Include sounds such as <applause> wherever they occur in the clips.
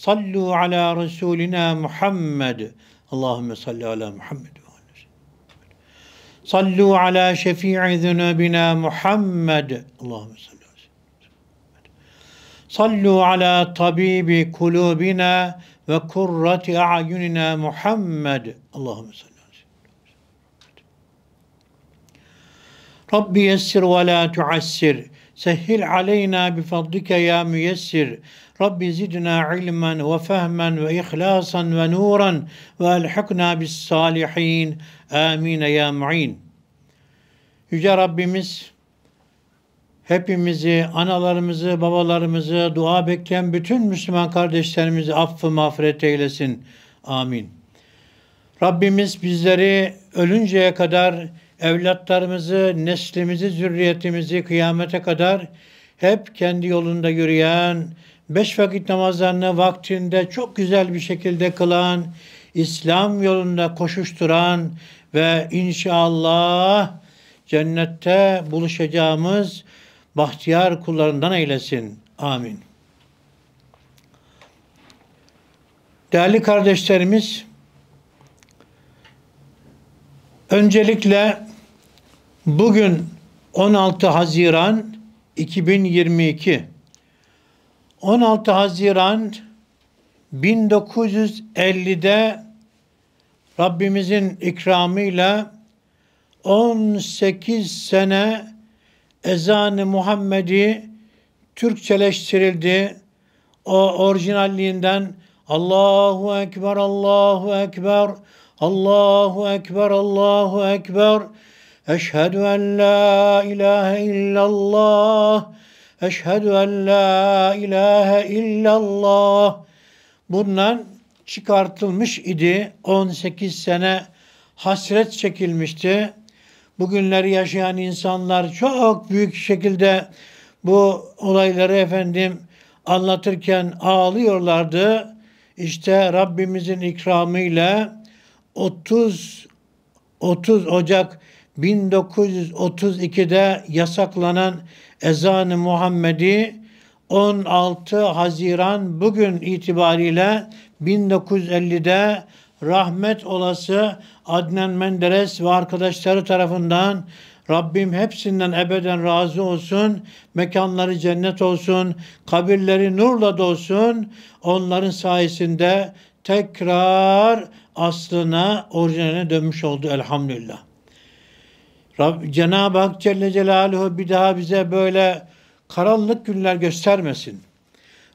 Sallu ala Resulina Muhammed. Allahümme salli ala Muhammed. Sallu ala şefii zunubina Muhammed. Allahümme salli ala Sallu ala tabibi kulubina ve kurrati a'yunina Muhammed. Allahümme salli Rabbi yessir ve la tuassir. Sehil aleyna bi fadlike ya müyessir. Rabbi zidna ilmen ve fehmen ve ihlasan ve nuran ve elhikna bis salihin. Amin ya mu'in. Yüce Rabbimiz hepimizi, analarımızı, babalarımızı, dua bekleyen bütün Müslüman kardeşlerimizi affı mağfiret eylesin. Amin. Rabbimiz bizleri ölünceye kadar evlatlarımızı, neslimizi, zürriyetimizi kıyamete kadar hep kendi yolunda yürüyen, beş vakit namazlarını vaktinde çok güzel bir şekilde kılan, İslam yolunda koşuşturan ve inşallah cennette buluşacağımız bahtiyar kullarından eylesin. Amin. Değerli kardeşlerimiz, öncelikle Bugün 16 Haziran 2022. 16 Haziran 1950'de Rabbimizin ikramıyla 18 sene ezanı Muhammedi Türkçeleştirildi. O orijinalliğinden Allahu Ekber, Allahu Ekber, Allahu Ekber, Allahu Ekber, Allahu Ekber أشهد أن لا إله إلا الله أشهد أن la ilahe illallah bundan çıkartılmış idi. 18 sene hasret çekilmişti. Bugünleri yaşayan insanlar çok büyük şekilde bu olayları efendim anlatırken ağlıyorlardı. İşte Rabbimizin ikramıyla 30 30 Ocak 1932'de yasaklanan ezan-ı Muhammedi 16 Haziran bugün itibariyle 1950'de rahmet olası Adnan Menderes ve arkadaşları tarafından Rabbim hepsinden ebeden razı olsun. Mekanları cennet olsun. Kabirleri nurla dolsun. Onların sayesinde tekrar aslına, orijinaline dönmüş oldu elhamdülillah. Cenab-ı Hak Celle Celaluhu bir daha bize böyle karanlık günler göstermesin.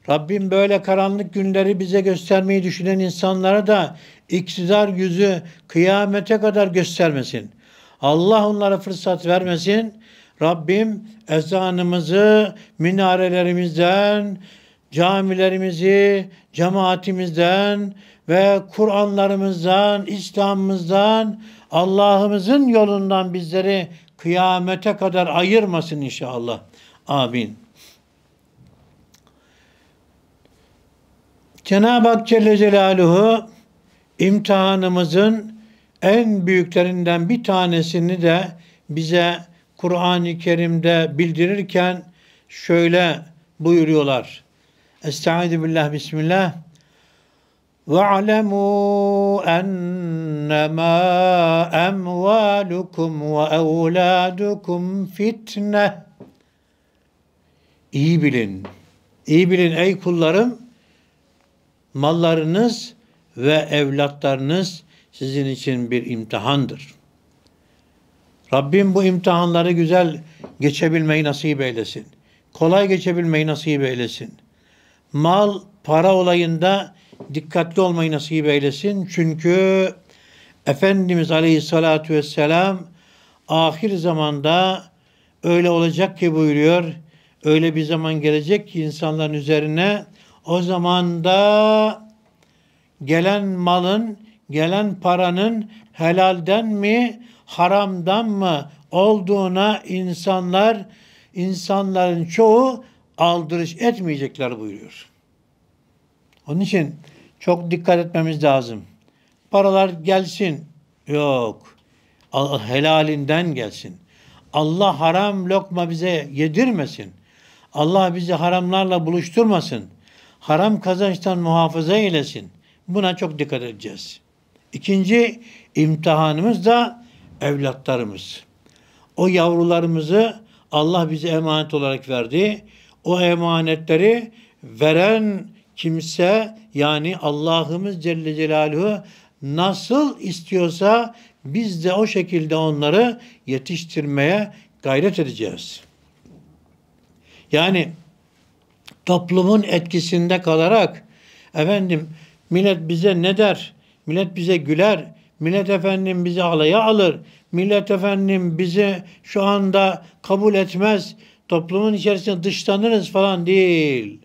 Rabbim böyle karanlık günleri bize göstermeyi düşünen insanlara da iktidar yüzü kıyamete kadar göstermesin. Allah onlara fırsat vermesin. Rabbim ezanımızı minarelerimizden, camilerimizi cemaatimizden ve Kur'anlarımızdan, İslam'ımızdan Allah'ımızın yolundan bizleri kıyamete kadar ayırmasın inşallah. Amin. Cenab-ı Hak Celle Celaluhu imtihanımızın en büyüklerinden bir tanesini de bize Kur'an-ı Kerim'de bildirirken şöyle buyuruyorlar. Estaizu billah bismillah. Ve alemu en إنما أموالكم وأولادكم fitne. İyi bilin. İyi bilin ey kullarım. Mallarınız ve evlatlarınız sizin için bir imtihandır. Rabbim bu imtihanları güzel geçebilmeyi nasip eylesin. Kolay geçebilmeyi nasip eylesin. Mal, para olayında dikkatli olmayı nasip eylesin. Çünkü Efendimiz Aleyhisselatü Vesselam ahir zamanda öyle olacak ki buyuruyor. Öyle bir zaman gelecek ki insanların üzerine o zamanda gelen malın, gelen paranın helalden mi, haramdan mı olduğuna insanlar, insanların çoğu aldırış etmeyecekler buyuruyor. Onun için çok dikkat etmemiz lazım paralar gelsin. Yok. Helalinden gelsin. Allah haram lokma bize yedirmesin. Allah bizi haramlarla buluşturmasın. Haram kazançtan muhafaza eylesin. Buna çok dikkat edeceğiz. İkinci imtihanımız da evlatlarımız. O yavrularımızı Allah bize emanet olarak verdi. O emanetleri veren kimse yani Allah'ımız Celle Celaluhu nasıl istiyorsa biz de o şekilde onları yetiştirmeye gayret edeceğiz. Yani toplumun etkisinde kalarak efendim millet bize ne der? Millet bize güler. Millet efendim bizi alaya alır. Millet efendim bizi şu anda kabul etmez. Toplumun içerisinde dışlanırız falan değil.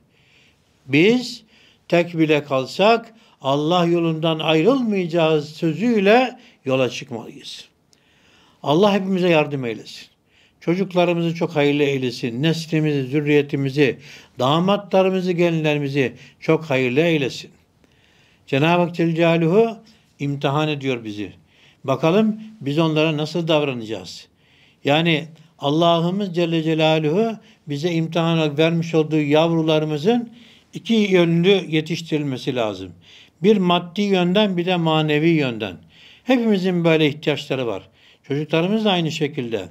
Biz tek bile kalsak Allah yolundan ayrılmayacağız sözüyle yola çıkmalıyız. Allah hepimize yardım eylesin. Çocuklarımızı çok hayırlı eylesin. Neslimizi, zürriyetimizi, damatlarımızı, gelinlerimizi çok hayırlı eylesin. Cenab-ı Hak Celaluhu imtihan ediyor bizi. Bakalım biz onlara nasıl davranacağız? Yani Allah'ımız Celle Celaluhu bize imtihan vermiş olduğu yavrularımızın iki yönlü yetiştirilmesi lazım. Bir maddi yönden bir de manevi yönden. Hepimizin böyle ihtiyaçları var. Çocuklarımız da aynı şekilde.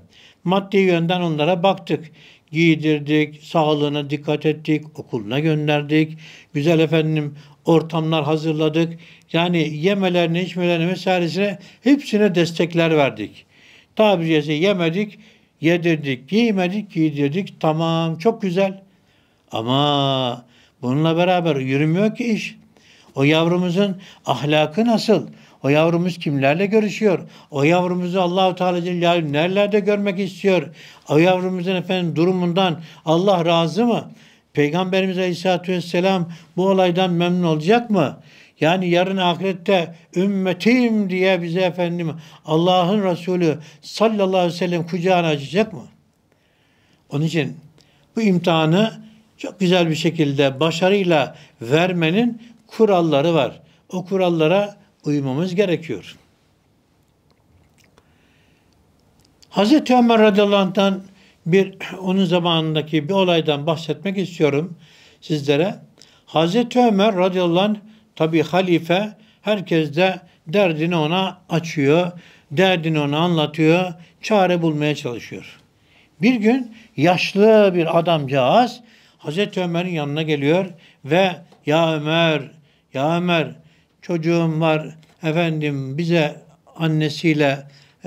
Maddi yönden onlara baktık. Giydirdik, sağlığına dikkat ettik, okuluna gönderdik. Güzel efendim ortamlar hazırladık. Yani yemelerine, içmelerine vesairesine hepsine destekler verdik. Tabiriyesi yemedik, yedirdik, giymedik, giydirdik. Tamam, çok güzel. Ama bununla beraber yürümüyor ki iş. O yavrumuzun ahlakı nasıl? O yavrumuz kimlerle görüşüyor? O yavrumuzu Allahu Teala Celle nerelerde görmek istiyor? O yavrumuzun efendim durumundan Allah razı mı? Peygamberimiz Aleyhisselatü Vesselam bu olaydan memnun olacak mı? Yani yarın ahirette ümmetim diye bize efendim Allah'ın Resulü sallallahu aleyhi ve sellem kucağını açacak mı? Onun için bu imtihanı çok güzel bir şekilde başarıyla vermenin kuralları var. O kurallara uymamız gerekiyor. Hazreti Ömer radıyallahu bir <clears throat> onun zamanındaki bir olaydan bahsetmek istiyorum sizlere. Hazreti Ömer radıyallahu anh tabi halife herkes de derdini ona açıyor, derdini ona anlatıyor, çare bulmaya çalışıyor. Bir gün yaşlı bir adamcağız Hazreti Ömer'in yanına geliyor ve ya Ömer ya Ömer çocuğum var efendim bize annesiyle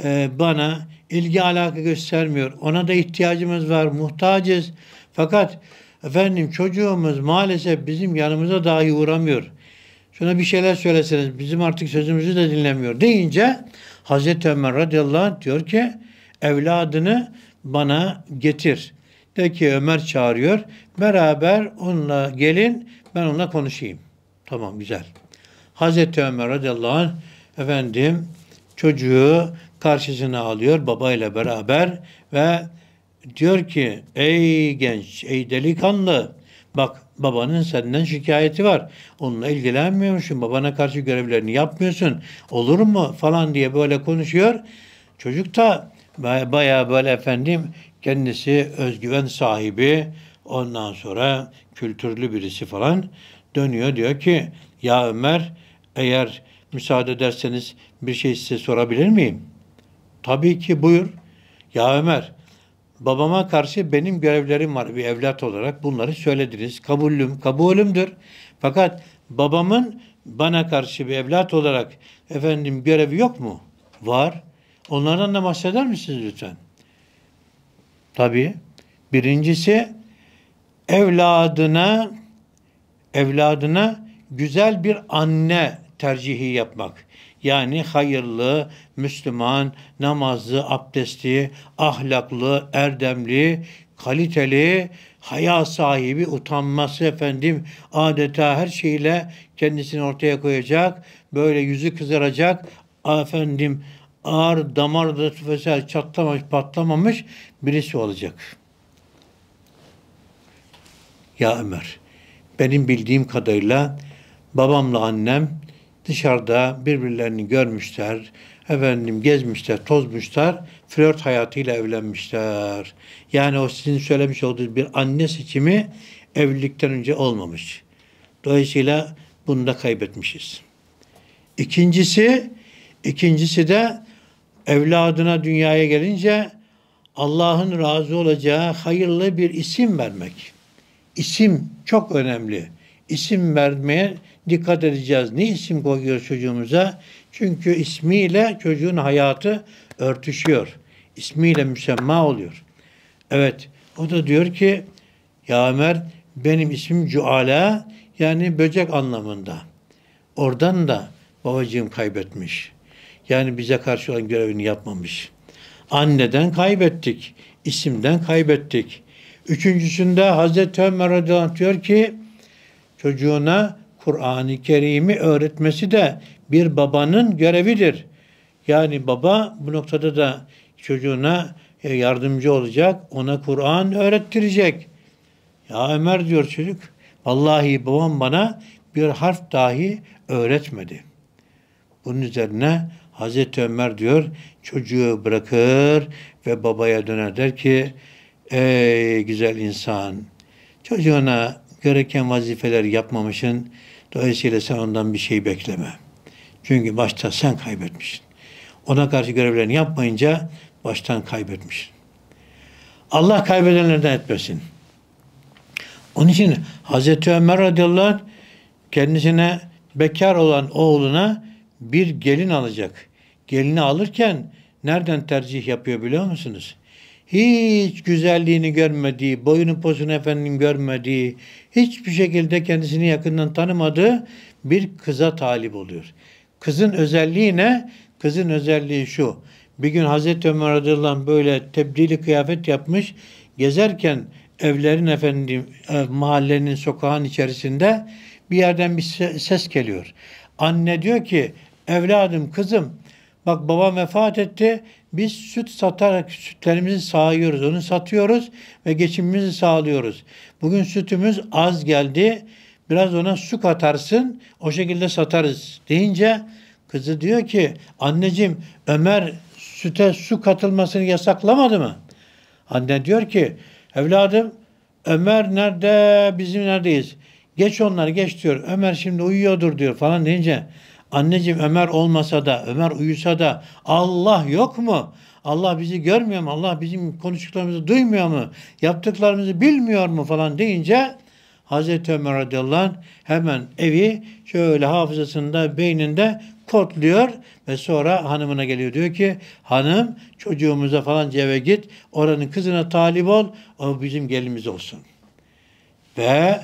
e, bana ilgi alaka göstermiyor. Ona da ihtiyacımız var, muhtacız. Fakat efendim çocuğumuz maalesef bizim yanımıza dahi uğramıyor. Şuna bir şeyler söyleseniz bizim artık sözümüzü de dinlemiyor deyince Hazreti Ömer radıyallahu anh diyor ki evladını bana getir. De ki Ömer çağırıyor. Beraber onunla gelin ben onunla konuşayım.'' Tamam güzel. Hazreti Ömer radıyallahu anh efendim çocuğu karşısına alıyor babayla beraber ve diyor ki ey genç ey delikanlı bak babanın senden şikayeti var. Onunla ilgilenmiyormuşsun. Babana karşı görevlerini yapmıyorsun. Olur mu falan diye böyle konuşuyor. Çocuk da baya böyle efendim kendisi özgüven sahibi ondan sonra kültürlü birisi falan dönüyor diyor ki ya Ömer eğer müsaade ederseniz bir şey size sorabilir miyim? Tabii ki buyur. Ya Ömer babama karşı benim görevlerim var bir evlat olarak bunları söylediniz. Kabulüm, kabulümdür. Fakat babamın bana karşı bir evlat olarak efendim görevi yok mu? Var. Onlardan da bahseder misiniz lütfen? Tabii. Birincisi evladına evladına güzel bir anne tercihi yapmak. Yani hayırlı, Müslüman, namazlı, abdestli, ahlaklı, erdemli, kaliteli, haya sahibi, utanması efendim adeta her şeyle kendisini ortaya koyacak, böyle yüzü kızaracak, efendim ağır damar da vesaire çatlamamış, patlamamış birisi olacak. Ya Ömer, benim bildiğim kadarıyla babamla annem dışarıda birbirlerini görmüşler, efendim gezmişler, tozmuşlar, flört hayatıyla evlenmişler. Yani o sizin söylemiş olduğunuz bir anne seçimi evlilikten önce olmamış. Dolayısıyla bunu da kaybetmişiz. İkincisi, ikincisi de evladına dünyaya gelince Allah'ın razı olacağı hayırlı bir isim vermek isim çok önemli. İsim vermeye dikkat edeceğiz. Ne isim koyuyor çocuğumuza? Çünkü ismiyle çocuğun hayatı örtüşüyor. İsmiyle müsemma oluyor. Evet o da diyor ki ya Ömer benim isim Cuala yani böcek anlamında. Oradan da babacığım kaybetmiş. Yani bize karşı olan görevini yapmamış. Anneden kaybettik, isimden kaybettik. Üçüncüsünde Hazreti Ömer radıyallahu diyor ki çocuğuna Kur'an-ı Kerim'i öğretmesi de bir babanın görevidir. Yani baba bu noktada da çocuğuna e, yardımcı olacak, ona Kur'an öğrettirecek. Ya Ömer diyor çocuk, vallahi babam bana bir harf dahi öğretmedi. Bunun üzerine Hazreti Ömer diyor, çocuğu bırakır ve babaya döner der ki, Ey güzel insan! Çocuğuna gereken vazifeler yapmamışsın. Dolayısıyla sen ondan bir şey bekleme. Çünkü başta sen kaybetmişsin. Ona karşı görevlerini yapmayınca baştan kaybetmişsin. Allah kaybedenlerden etmesin. Onun için Hazreti Ömer radıyallahu anh kendisine bekar olan oğluna bir gelin alacak. Gelini alırken nereden tercih yapıyor biliyor musunuz? hiç güzelliğini görmediği, boyunu posunu efendim görmediği, hiçbir şekilde kendisini yakından tanımadığı bir kıza talip oluyor. Kızın özelliği ne? Kızın özelliği şu. Bir gün Hazreti Ömer radıyallahu böyle tebdili kıyafet yapmış. Gezerken evlerin efendim e, mahallenin sokağın içerisinde bir yerden bir ses geliyor. Anne diyor ki evladım kızım Bak baba vefat etti. Biz süt satarak sütlerimizi sağıyoruz. Onu satıyoruz ve geçimimizi sağlıyoruz. Bugün sütümüz az geldi. Biraz ona su katarsın. O şekilde satarız deyince kızı diyor ki anneciğim Ömer süte su katılmasını yasaklamadı mı? Anne diyor ki evladım Ömer nerede bizim neredeyiz? Geç onlar geç diyor. Ömer şimdi uyuyordur diyor falan deyince Anneciğim Ömer olmasa da, Ömer uyusa da Allah yok mu? Allah bizi görmüyor mu? Allah bizim konuştuklarımızı duymuyor mu? Yaptıklarımızı bilmiyor mu falan deyince Hazreti Ömer radıyallahu anh hemen evi şöyle hafızasında, beyninde kodluyor ve sonra hanımına geliyor. Diyor ki hanım çocuğumuza falan eve git oranın kızına talip ol o bizim gelimiz olsun. Ve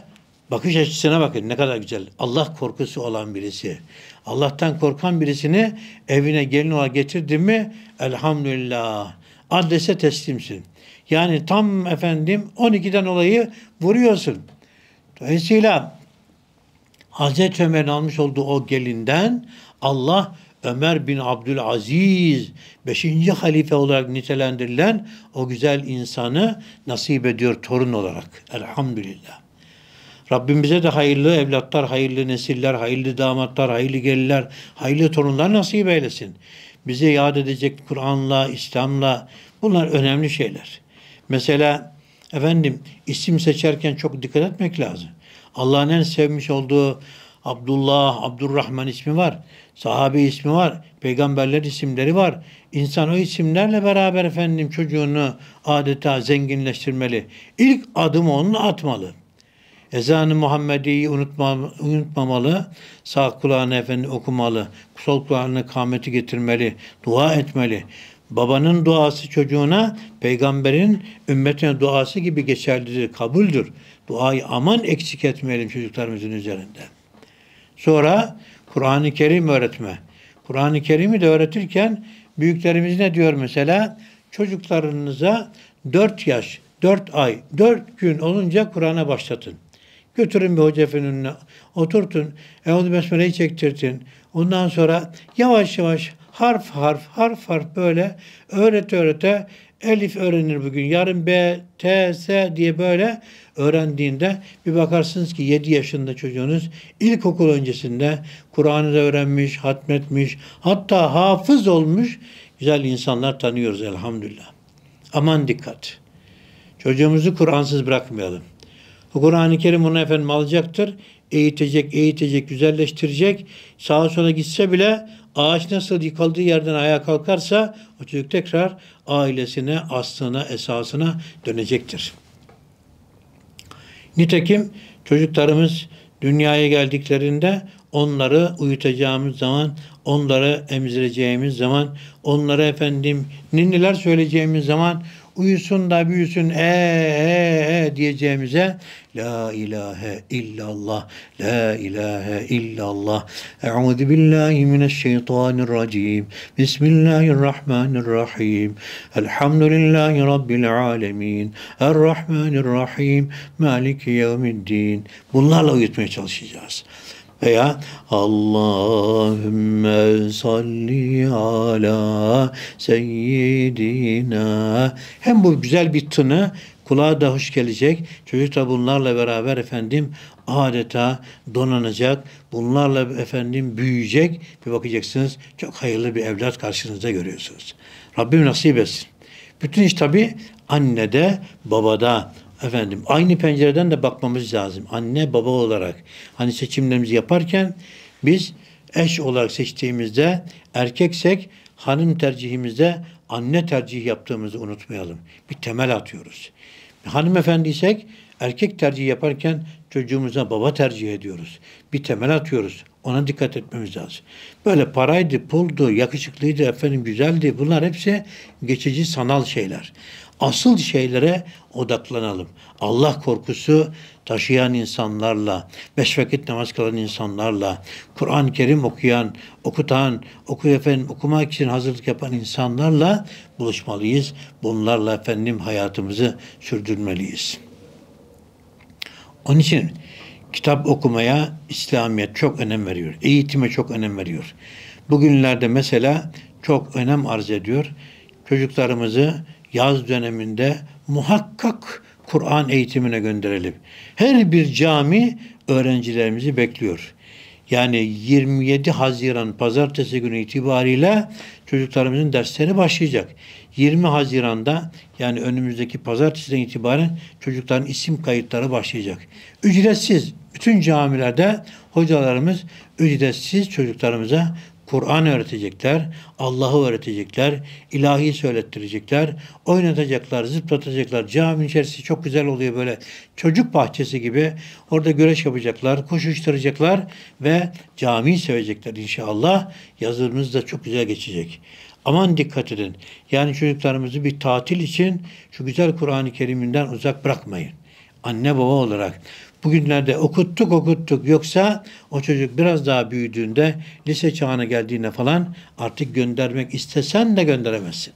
Bakış açısına bakın ne kadar güzel. Allah korkusu olan birisi. Allah'tan korkan birisini evine gelin olarak getirdin mi elhamdülillah adrese teslimsin. Yani tam efendim 12'den olayı vuruyorsun. Dolayısıyla Hazreti Ömer'in almış olduğu o gelinden Allah Ömer bin Abdülaziz 5. halife olarak nitelendirilen o güzel insanı nasip ediyor torun olarak. Elhamdülillah. Rabbim bize de hayırlı evlatlar, hayırlı nesiller, hayırlı damatlar, hayırlı geliler, hayırlı torunlar nasip eylesin. Bize yad edecek Kur'an'la, İslam'la bunlar önemli şeyler. Mesela efendim isim seçerken çok dikkat etmek lazım. Allah'ın en sevmiş olduğu Abdullah, Abdurrahman ismi var. Sahabi ismi var. Peygamberler isimleri var. İnsan o isimlerle beraber efendim çocuğunu adeta zenginleştirmeli. İlk adım onu atmalı. Ezanı Muhammedi'yi unutma, unutmamalı, sağ kulağını efendi okumalı, sol kulağını kameti getirmeli, dua etmeli. Babanın duası çocuğuna, peygamberin ümmetine duası gibi geçerlidir, kabuldür. Duayı aman eksik etmeyelim çocuklarımızın üzerinde. Sonra Kur'an-ı Kerim öğretme. Kur'an-ı Kerim'i de öğretirken büyüklerimiz ne diyor mesela? Çocuklarınıza dört yaş, dört ay, dört gün olunca Kur'an'a başlatın. Götürün bir hoca önüne oturtun. Eûzü Besmele'yi çektirtin. Ondan sonra yavaş yavaş harf harf harf harf böyle öğrete öğrete elif öğrenir bugün. Yarın B, T, S diye böyle öğrendiğinde bir bakarsınız ki 7 yaşında çocuğunuz ilkokul öncesinde Kur'an'ı da öğrenmiş, hatmetmiş, hatta hafız olmuş güzel insanlar tanıyoruz elhamdülillah. Aman dikkat. Çocuğumuzu Kur'ansız bırakmayalım. Kur'an-ı Kerim onu efendim alacaktır. Eğitecek, eğitecek, güzelleştirecek. Sağa sola gitse bile ağaç nasıl yıkıldığı yerden ayağa kalkarsa o çocuk tekrar ailesine, aslına, esasına dönecektir. Nitekim çocuklarımız dünyaya geldiklerinde onları uyutacağımız zaman, onları emzireceğimiz zaman, onlara efendim ninniler söyleyeceğimiz zaman uyusun da büyüsün e e e diyeceğimize La ilahe illallah La ilahe illallah Euzu billahi mineşşeytanirracim Bismillahirrahmanirrahim Elhamdülillahi Rabbil alemin Errahmanirrahim Maliki yevmiddin Bunlarla uyutmaya çalışacağız veya Allahümme salli ala seyyidina hem bu güzel bir tını kulağa da hoş gelecek. Çocuk da bunlarla beraber efendim adeta donanacak. Bunlarla efendim büyüyecek. Bir bakacaksınız çok hayırlı bir evlat karşınızda görüyorsunuz. Rabbim nasip etsin. Bütün iş tabi annede, babada, Efendim aynı pencereden de bakmamız lazım. Anne baba olarak hani seçimlerimizi yaparken biz eş olarak seçtiğimizde erkeksek hanım tercihimizde anne tercih yaptığımızı unutmayalım. Bir temel atıyoruz. Hanımefendiysek erkek tercih yaparken çocuğumuza baba tercih ediyoruz. Bir temel atıyoruz. Ona dikkat etmemiz lazım. Böyle paraydı, puldu, yakışıklıydı, efendim güzeldi. Bunlar hepsi geçici sanal şeyler asıl şeylere odaklanalım. Allah korkusu taşıyan insanlarla, beş vakit namaz kılan insanlarla, Kur'an-ı Kerim okuyan, okutan, oku efendim okumak için hazırlık yapan insanlarla buluşmalıyız. Bunlarla efendim hayatımızı sürdürmeliyiz. Onun için kitap okumaya İslamiyet çok önem veriyor. Eğitime çok önem veriyor. Bugünlerde mesela çok önem arz ediyor. Çocuklarımızı yaz döneminde muhakkak Kur'an eğitimine gönderelim. Her bir cami öğrencilerimizi bekliyor. Yani 27 Haziran pazartesi günü itibariyle çocuklarımızın dersleri başlayacak. 20 Haziran'da yani önümüzdeki pazartesiden itibaren çocukların isim kayıtları başlayacak. Ücretsiz bütün camilerde hocalarımız ücretsiz çocuklarımıza Kur'an öğretecekler, Allah'ı öğretecekler, ilahi söylettirecekler, oynatacaklar, zıplatacaklar. Cami içerisi çok güzel oluyor böyle çocuk bahçesi gibi. Orada güreş yapacaklar, koşuşturacaklar ve cami sevecekler inşallah. Yazımız da çok güzel geçecek. Aman dikkat edin. Yani çocuklarımızı bir tatil için şu güzel Kur'an-ı Kerim'inden uzak bırakmayın. Anne baba olarak Bugünlerde okuttuk okuttuk yoksa o çocuk biraz daha büyüdüğünde lise çağına geldiğinde falan artık göndermek istesen de gönderemezsin.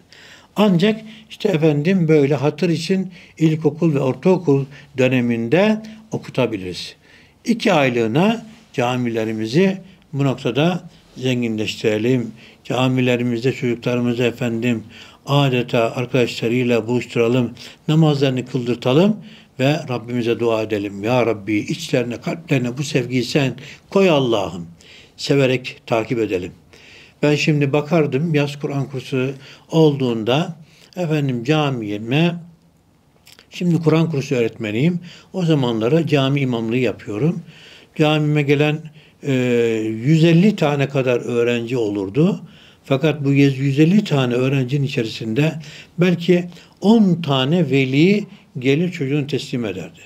Ancak işte efendim böyle hatır için ilkokul ve ortaokul döneminde okutabiliriz. İki aylığına camilerimizi bu noktada zenginleştirelim. Camilerimizde çocuklarımızı efendim adeta arkadaşlarıyla buluşturalım, namazlarını kıldırtalım ve Rabbimize dua edelim. Ya Rabbi içlerine kalplerine bu sevgiyi sen koy Allah'ım. Severek takip edelim. Ben şimdi bakardım yaz Kur'an kursu olduğunda efendim camiye. şimdi Kur'an kursu öğretmeniyim. O zamanlara cami imamlığı yapıyorum. Camime gelen e, 150 tane kadar öğrenci olurdu. Fakat bu 150 tane öğrencinin içerisinde belki 10 tane veli gelir çocuğunu teslim ederdi.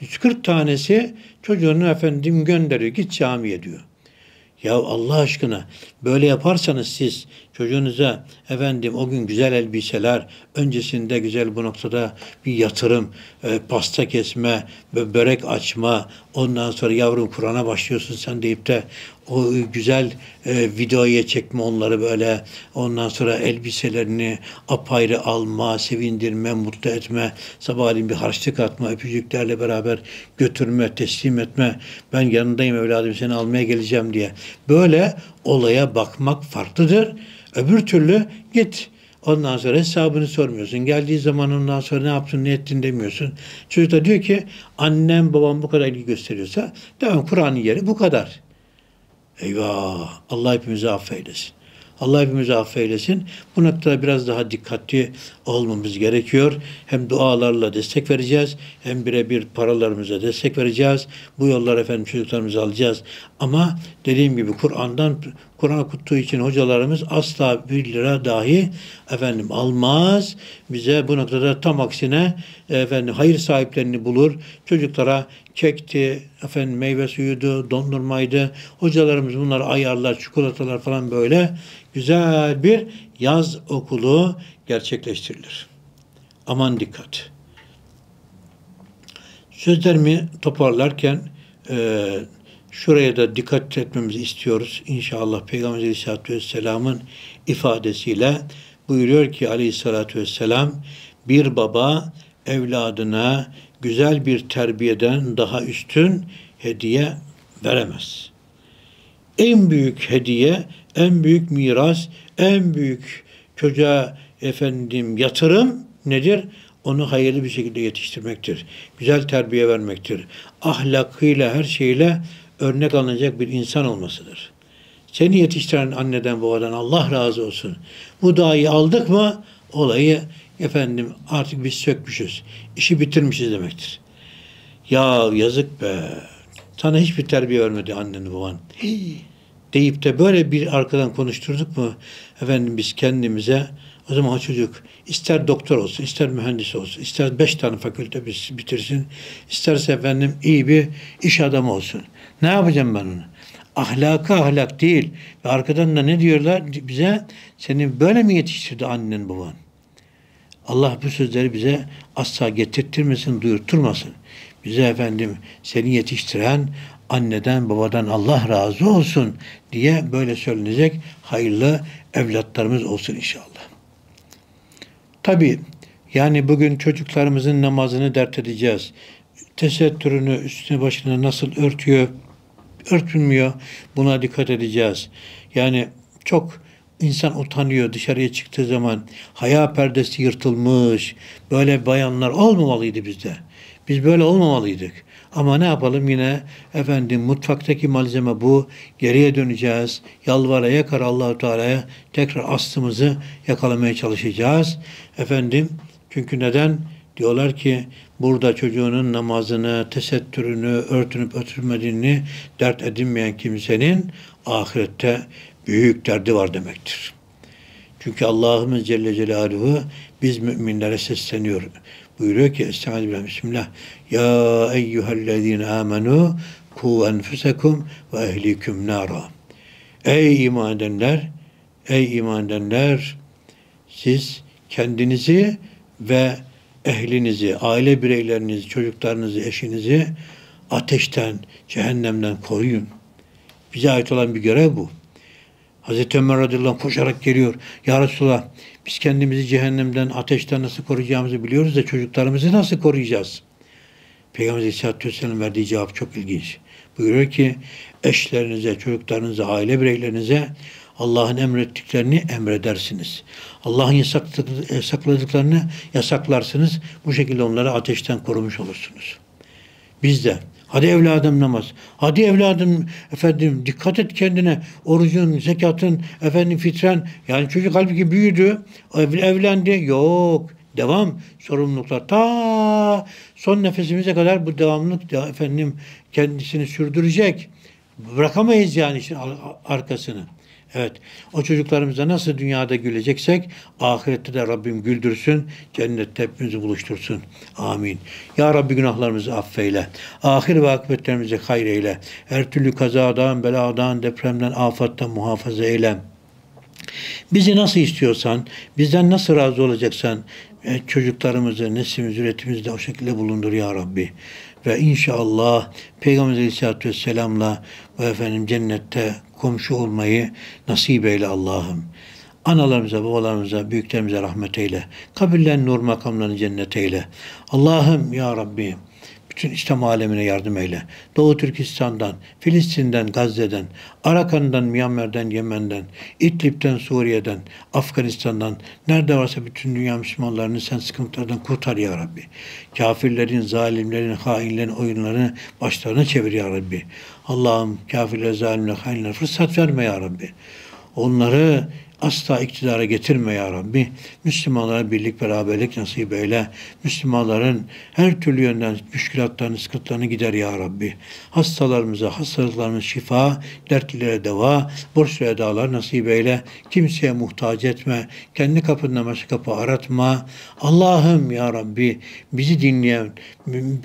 140 tanesi çocuğunu efendim gönderiyor git camiye diyor. Ya Allah aşkına böyle yaparsanız siz çocuğunuza efendim o gün güzel elbiseler, öncesinde güzel bu noktada bir yatırım, e, pasta kesme, börek açma, ondan sonra yavrum Kur'an'a başlıyorsun sen deyip de o güzel e, videoya çekme onları böyle ondan sonra elbiselerini apayrı alma, sevindirme, mutlu etme, sabahleyin bir harçlık atma, öpücüklerle beraber götürme, teslim etme. Ben yanındayım evladım seni almaya geleceğim diye. Böyle olaya bakmak farklıdır. Öbür türlü git Ondan sonra hesabını sormuyorsun. Geldiği zaman ondan sonra ne yaptın, ne ettin demiyorsun. Çocuk da diyor ki annem babam bu kadar ilgi gösteriyorsa tamam Kur'an'ın yeri bu kadar. Eyvah! Allah hepimizi affeylesin. Allah hepimizi affeylesin. Bu noktada biraz daha dikkatli olmamız gerekiyor. Hem dualarla destek vereceğiz, hem birebir paralarımıza destek vereceğiz. Bu yollar efendim çocuklarımızı alacağız. Ama dediğim gibi Kur'an'dan Kur'an okuttuğu için hocalarımız asla bir lira dahi efendim almaz. Bize bu noktada tam aksine e, efendim hayır sahiplerini bulur. Çocuklara kekti, efendim meyve suyuydu, dondurmaydı. Hocalarımız bunları ayarlar, çikolatalar falan böyle güzel bir yaz okulu gerçekleştirilir. Aman dikkat. Sözlerimi toparlarken e, şuraya da dikkat etmemizi istiyoruz. İnşallah Peygamber Aleyhisselatü Vesselam'ın ifadesiyle buyuruyor ki Aleyhisselatü Vesselam bir baba evladına güzel bir terbiyeden daha üstün hediye veremez. En büyük hediye, en büyük miras, en büyük çocuğa efendim yatırım nedir? Onu hayırlı bir şekilde yetiştirmektir. Güzel terbiye vermektir. Ahlakıyla, her şeyle örnek alınacak bir insan olmasıdır. Seni yetiştiren anneden babadan Allah razı olsun. Bu dahi aldık mı olayı efendim artık biz sökmüşüz, işi bitirmişiz demektir. Ya yazık be, sana hiçbir terbiye vermedi annen baban. Hii. Deyip de böyle bir arkadan konuşturduk mu efendim biz kendimize o zaman çocuk ister doktor olsun, ister mühendis olsun, ister beş tane fakülte bitirsin, isterse efendim iyi bir iş adamı olsun. Ne yapacağım ben onu? Ahlaka ahlak değil. Ve arkadan da ne diyorlar bize? Seni böyle mi yetiştirdi annen baban? Allah bu sözleri bize asla getirttirmesin, duyurturmasın. Bize efendim seni yetiştiren anneden babadan Allah razı olsun diye böyle söylenecek hayırlı evlatlarımız olsun inşallah. Tabi yani bugün çocuklarımızın namazını dert edeceğiz. Tesettürünü üstüne başına nasıl örtüyor, örtünmüyor buna dikkat edeceğiz. Yani çok İnsan utanıyor dışarıya çıktığı zaman. Haya perdesi yırtılmış. Böyle bayanlar olmamalıydı bizde. Biz böyle olmamalıydık. Ama ne yapalım yine efendim mutfaktaki malzeme bu. Geriye döneceğiz. Yalvara yakar Allahu Teala'ya tekrar astımızı yakalamaya çalışacağız. Efendim çünkü neden? Diyorlar ki burada çocuğunun namazını, tesettürünü, örtünüp örtülmediğini dert edinmeyen kimsenin ahirette büyük derdi var demektir. Çünkü Allah'ımız Celle Celaluhu biz müminlere sesleniyor. Buyuruyor ki Estaizu billah bismillah Ya eyyühellezine amenu ku enfusekum ve ehliküm nara Ey iman edenler Ey iman edenler siz kendinizi ve ehlinizi, aile bireylerinizi, çocuklarınızı, eşinizi ateşten, cehennemden koruyun. Bize ait olan bir görev bu. Hazreti Ömer radıyallahu anh koşarak geliyor. Ya Resulallah biz kendimizi cehennemden, ateşten nasıl koruyacağımızı biliyoruz da çocuklarımızı nasıl koruyacağız? Peygamber Aleyhisselatü Vesselam verdiği cevap çok ilginç. Buyuruyor ki eşlerinize, çocuklarınıza, aile bireylerinize Allah'ın emrettiklerini emredersiniz. Allah'ın yasakladıklarını yasaklarsınız. Bu şekilde onları ateşten korumuş olursunuz. Biz de Hadi evladım namaz. Hadi evladım efendim dikkat et kendine. Orucun, zekatın, efendim fitren. Yani çocuk halbuki büyüdü. Evlendi. Yok. Devam sorumluluklar. Ta son nefesimize kadar bu devamlılık efendim kendisini sürdürecek. Bırakamayız yani işin arkasını. Evet. O çocuklarımıza nasıl dünyada güleceksek ahirette de Rabbim güldürsün. Cennette hepimizi buluştursun. Amin. Ya Rabbi günahlarımızı affeyle. Ahir ve akıbetlerimizi hayreyle. Her türlü kazadan, beladan, depremden, afattan muhafaza eyle. Bizi nasıl istiyorsan, bizden nasıl razı olacaksan e, çocuklarımızı, neslimizi, üretimizi de o şekilde bulundur ya Rabbi. Ve inşallah Peygamber Aleyhisselatü Vesselam'la ve efendim cennette komşu olmayı nasip eyle Allah'ım. Analarımıza, babalarımıza, büyüklerimize rahmet eyle. Kabirlerini nur makamlarını cennet eyle. Allah'ım ya Rabbi bütün İslam alemine yardım eyle. Doğu Türkistan'dan, Filistin'den, Gazze'den, Arakan'dan, Myanmar'dan, Yemen'den, İdlib'den, Suriye'den, Afganistan'dan, nerede varsa bütün dünya Müslümanlarını sen sıkıntılardan kurtar ya Rabbi. Kafirlerin, zalimlerin, hainlerin oyunlarını başlarına çevir ya Rabbi. Allah'ım kafirler, zalimler, hainler fırsat verme ya Rabbi. Onları asla iktidara getirme ya Rabbi. Müslümanlara birlik beraberlik nasip eyle. Müslümanların her türlü yönden müşkülatlarını, sıkıntılarını gider ya Rabbi. Hastalarımıza, hastalıklarımız şifa, dertlilere deva, borçlu dağlar nasip eyle. Kimseye muhtaç etme. Kendi kapında başka kapı aratma. Allah'ım ya Rabbi bizi dinleyen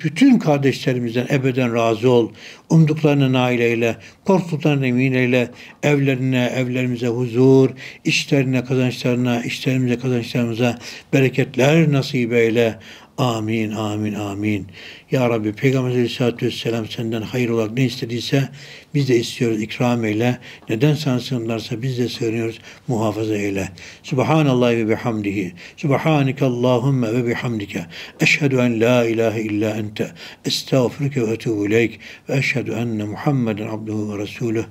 bütün kardeşlerimizden ebeden razı ol. Umduklarını nail eyle. Korktuklarını emin eyle. Evlerine, evlerimize huzur, işlerine, kazançlarına, işlerimize, kazançlarımıza bereketler nasip eyle. Amin, amin, amin. Ya Rabbi Peygamber Aleyhisselatü Vesselam senden hayır olarak ne istediyse biz de istiyoruz ikram eyle. Neden sana sığınırlarsa biz de sığınıyoruz muhafaza eyle. Subhanallah ve bihamdihi. Subhanike Allahümme ve bihamdike. Eşhedü en la ilahe illa ente. Estağfirüke ve etubu ileyk. Ve eşhedü enne Muhammeden abduhu ve resulüh.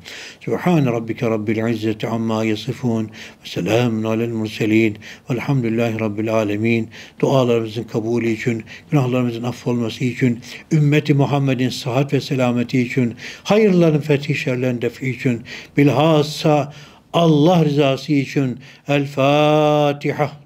Subhan rabbike rabbil izzeti amma yasifun. Ve selamun alel murselin. Velhamdülillahi rabbil alemin. Dualarımızın kabulü için, günahlarımızın affolması için, için, ümmeti Muhammed'in sıhhat ve selameti için, hayırların fethi şerlerin defi için, bilhassa Allah rızası için El Fatiha.